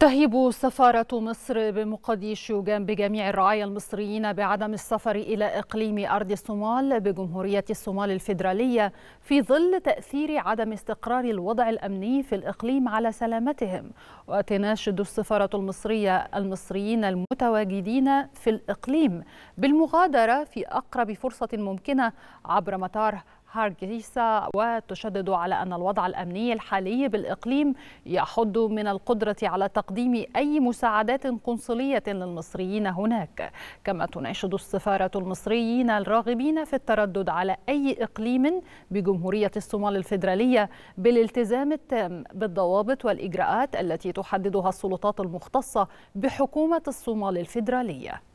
تهيب سفارة مصر بمقديشو جنب جميع الرعايا المصريين بعدم السفر إلى إقليم أرض الصومال بجمهورية الصومال الفيدرالية في ظل تأثير عدم استقرار الوضع الأمني في الإقليم على سلامتهم وتناشد السفارة المصرية المصريين المتواجدين في الإقليم بالمغادرة في أقرب فرصة ممكنة عبر مطار هارجيسا وتشدد على أن الوضع الأمني الحالي بالإقليم يحد من القدرة على تقديم أي مساعدات قنصلية للمصريين هناك كما تناشد السفارة المصريين الراغبين في التردد على أي إقليم بجمهورية الصومال الفيدرالية بالالتزام التام بالضوابط والإجراءات التي تحددها السلطات المختصة بحكومة الصومال الفيدرالية